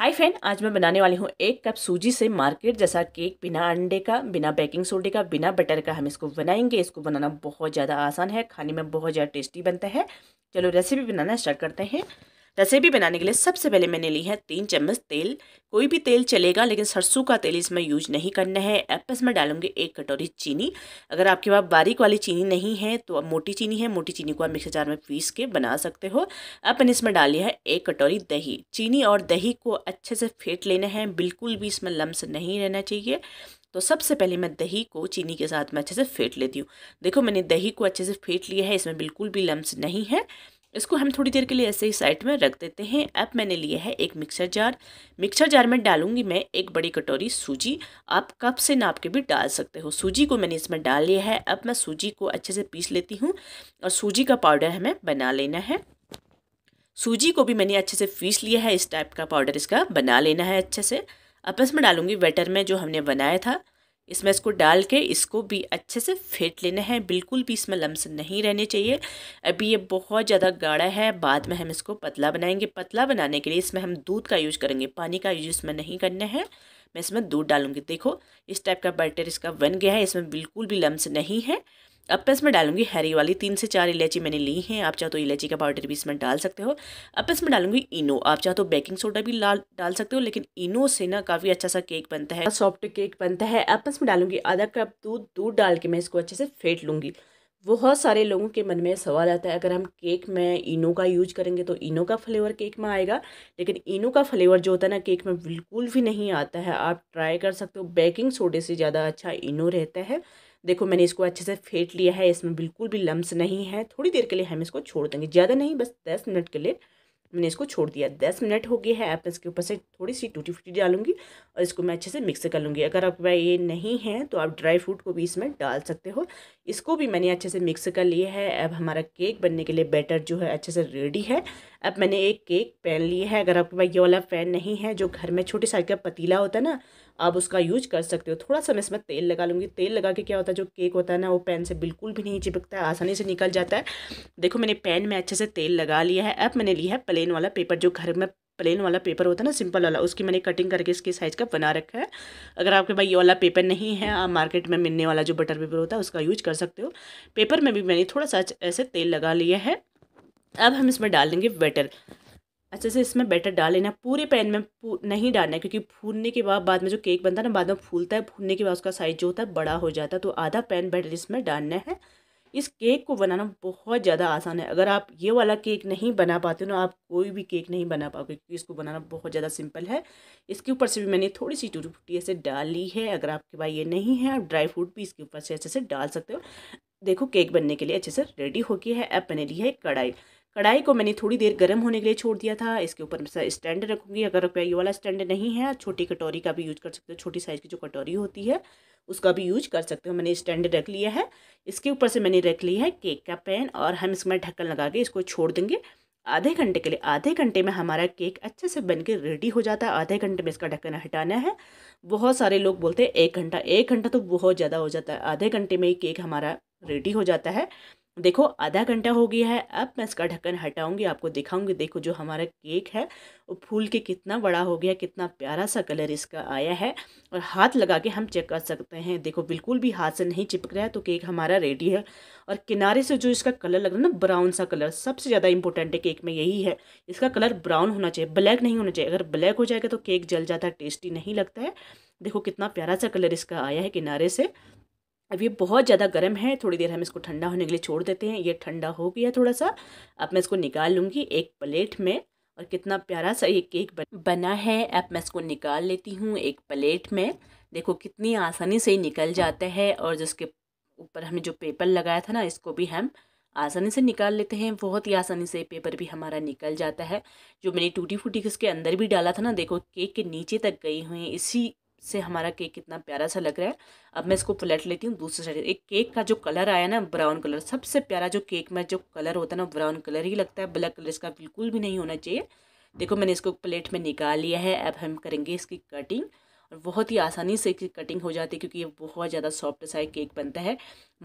hi friend आज मैं बनाने वाली हूँ एक कप सूजी से मार्केट जैसा केक बिना अंडे का बिना बेकिंग सोडे का बिना बटर का हम इसको बनाएंगे इसको बनाना बहुत ज़्यादा आसान है खाने में बहुत ज़्यादा टेस्टी बनता है चलो रेसिपी बनाना स्टार्ट करते हैं रेसिपी बनाने के लिए सबसे पहले मैंने ली है तीन चम्मच तेल कोई भी तेल चलेगा लेकिन सरसों का तेल इसमें यूज नहीं करना है अब इसमें डालूंगी एक कटोरी चीनी अगर आपके पास बारीक वाली चीनी नहीं है तो अब मोटी चीनी है मोटी चीनी को आप मिक्सर जार में पीस के बना सकते हो अब मैंने इसमें डाली है एक कटोरी दही चीनी और दही को अच्छे से फेंट लेना है बिल्कुल भी इसमें लम्स नहीं रहना चाहिए तो सबसे पहले मैं दही को चीनी के साथ में अच्छे से फेंट लेती हूँ देखो मैंने दही को अच्छे से फेंट लिया है इसमें बिल्कुल भी लम्स नहीं है इसको हम थोड़ी देर के लिए ऐसे ही साइड में रख देते हैं अब मैंने लिए है एक मिक्सर जार मिक्सर जार में डालूंगी मैं एक बड़ी कटोरी सूजी आप कप से नाप के भी डाल सकते हो सूजी को मैंने इसमें डाल लिया है अब मैं सूजी को अच्छे से पीस लेती हूँ और सूजी का पाउडर हमें बना लेना है सूजी को भी मैंने अच्छे से पीस लिया है इस टाइप का पाउडर इसका बना लेना है अच्छे से अब इसमें डालूंगी वेटर में जो हमने बनाया था इसमें इसको डाल के इसको भी अच्छे से फेंट लेना है बिल्कुल भी इसमें लम्स नहीं रहने चाहिए अभी ये बहुत ज़्यादा गाढ़ा है बाद में हम इसको पतला बनाएंगे पतला बनाने के लिए इसमें हम दूध का यूज़ करेंगे पानी का यूज़ इसमें नहीं करना है मैं इसमें दूध डालूंगी देखो इस टाइप का बैटर इसका बन गया है इसमें बिल्कुल भी लम्स नहीं है अब मैं इसमें डालूंगी हरी वाली तीन से चार इलायची मैंने ली हैं आप चाहो तो इलायची का पाउडर भी इसमें डाल सकते हो अब मैं इसमें डालूंगी इनो आप चाहो तो बेकिंग सोडा भी लाल डाल सकते हो लेकिन इनो से ना काफ़ी अच्छा सा केक बनता है सॉफ्ट केक बनता है अब मैं इसमें डालूंगी आधा कप दूध दूध डाल के मैं इसको अच्छे से फेंट लूँगी बहुत सारे लोगों के मन में सवाल आता है अगर हम केक में इनो का यूज करेंगे तो इनो का फ्लेवर केक में आएगा लेकिन इनो का फ्लेवर जो होता है ना केक में बिल्कुल भी नहीं आता है आप ट्राई कर सकते हो बेकिंग सोडे से ज़्यादा अच्छा इनो रहता है देखो मैंने इसको अच्छे से फेंट लिया है इसमें बिल्कुल भी लम्स नहीं है थोड़ी देर के लिए हम इसको छोड़ देंगे ज़्यादा नहीं बस दस मिनट के लिए मैंने इसको छोड़ दिया दस मिनट हो गया है अब इसके ऊपर से थोड़ी सी टूटी फूटी डालूंगी और इसको मैं अच्छे से मिक्स कर लूँगी अगर आपके ये नहीं है तो आप ड्राई फ्रूट को भी इसमें डाल सकते हो इसको भी मैंने अच्छे से मिक्स कर लिया है अब हमारा केक बनने के लिए बैटर जो है अच्छे से रेडी है अब मैंने एक केक पैन लिए है अगर आपके पास ये वाला पैन नहीं है जो घर में छोटी साइज का पतीला होता है ना आप उसका यूज कर सकते हो थोड़ा सा मैं इसमें तेल लगा लूँगी तेल लगा के क्या होता है जो केक होता है ना वो पैन से बिल्कुल भी नहीं चिपकता है आसानी से निकल जाता है देखो मैंने पैन में अच्छे से तेल लगा लिया है अब मैंने लिया है प्लेन वाला पेपर जो घर में प्लेन वाला पेपर होता है ना सिंपल वाला उसकी मैंने कटिंग करके इसके साइज़ का बना रखा है अगर आपके पास ये वाला पेपर नहीं है आप मार्केट में मिलने वाला जो बटर पेपर होता है उसका यूज कर सकते हो पेपर में भी मैंने थोड़ा सा ऐसे तेल लगा लिया है अब हम इसमें डाल देंगे बैटर अच्छे से इसमें बैटर डाल लेना पूरे पैन में नहीं डालना है क्योंकि फूलने के बाद बाद में जो केक बनता है ना बाद में फूलता है फूलने के बाद उसका साइज़ जो होता है बड़ा हो जाता है तो आधा पैन बैटर इसमें डालना है इस केक को बनाना बहुत ज़्यादा आसान है अगर आप ये वाला केक नहीं बना पाते हो ना आप कोई भी केक नहीं बना पाओगे क्योंकि इसको बनाना बहुत ज़्यादा सिंपल है इसके ऊपर से भी मैंने थोड़ी सी टूटी फूटी ऐसे डाली है अगर आपके पास ये नहीं है आप ड्राई फ्रूट भी इसके ऊपर से अच्छे से डाल सकते हो देखो केक बनने के लिए अच्छे से रेडी हो गया है अब मैंने ली है कढ़ाई कढ़ाई को मैंने थोड़ी देर गर्म होने के लिए छोड़ दिया था इसके ऊपर स्टैंड रखूँगी अगर ये वाला स्टैंड नहीं है छोटी कटोरी का भी यूज कर सकते हो छोटी साइज़ की जो कटोरी होती है उसका भी यूज कर सकते हो मैंने स्टैंड रख लिया है इसके ऊपर से मैंने रख लिया है केक का पैन और हम इसमें ढक्कन लगा के इसको छोड़ देंगे आधे घंटे के लिए आधे घंटे में हमारा केक अच्छे से बन के रेडी हो जाता है आधे घंटे में इसका ढक्कन हटाना है बहुत सारे लोग बोलते हैं एक घंटा एक घंटा तो बहुत ज़्यादा हो जाता है आधे घंटे में ही केक हमारा रेडी हो जाता है देखो आधा घंटा हो गया है अब मैं इसका ढक्कन हटाऊंगी आपको दिखाऊंगी देखो जो हमारा केक है वो फूल के कितना बड़ा हो गया कितना प्यारा सा कलर इसका आया है और हाथ लगा के हम चेक कर सकते हैं देखो बिल्कुल भी हाथ से नहीं चिपक रहा है तो केक हमारा रेडी है और किनारे से जो इसका कलर लग रहा है ना ब्राउन सा कलर सबसे ज़्यादा इंपॉर्टेंट है केक में यही है इसका कलर ब्राउन होना चाहिए ब्लैक नहीं होना चाहिए अगर ब्लैक हो जाएगा तो केक जल जाता है टेस्टी नहीं लगता है देखो कितना प्यारा सा कलर इसका आया है किनारे से अब ये बहुत ज़्यादा गर्म है थोड़ी देर हम इसको ठंडा होने के लिए छोड़ देते हैं ये ठंडा हो गया थोड़ा सा अब मैं इसको निकाल लूँगी एक प्लेट में और कितना प्यारा सा ये केक बना है अब मैं इसको निकाल लेती हूँ एक प्लेट में देखो कितनी आसानी से ही निकल जाता है और जिसके ऊपर हमने जो पेपर लगाया था ना इसको भी हम आसानी से निकाल लेते हैं बहुत ही आसानी से पेपर भी हमारा निकल जाता है जो मैंने टूटी फूटी उसके अंदर भी डाला था ना देखो केक के नीचे तक गई हुई इसी से हमारा केक कितना प्यारा सा लग रहा है अब मैं इसको पलट लेती हूँ दूसरी साइड एक केक का जो कलर आया ना ब्राउन कलर सबसे प्यारा जो केक में जो कलर होता है ना ब्राउन कलर ही लगता है ब्लैक कलर इसका बिल्कुल भी नहीं होना चाहिए देखो मैंने इसको प्लेट में निकाल लिया है अब हम करेंगे इसकी कटिंग और बहुत ही आसानी से इसकी कटिंग हो जाती है क्योंकि ये बहुत ज़्यादा सॉफ्ट सा केक बनता है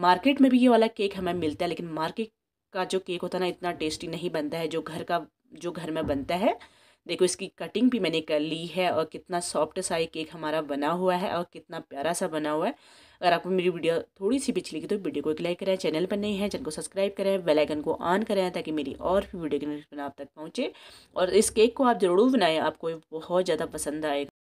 मार्केट में भी ये वाला केक हमें मिलता है लेकिन मार्केट का जो केक होता है ना इतना टेस्टी नहीं बनता है जो घर का जो घर में बनता है देखो इसकी कटिंग भी मैंने कर ली है और कितना सॉफ्ट सा ये केक हमारा बना हुआ है और कितना प्यारा सा बना हुआ है अगर आपको मेरी वीडियो थोड़ी सी पिछली की तो वीडियो को एक लाइक करें चैनल पर नहीं है चैनल को सब्सक्राइब करें बेल आइकन को ऑन करें ताकि मेरी और भी वीडियो की नोटिफिकेशन आप तक पहुँचे और इस केक को आप ज़रूर बनाएं आपको बहुत ज़्यादा पसंद आएगा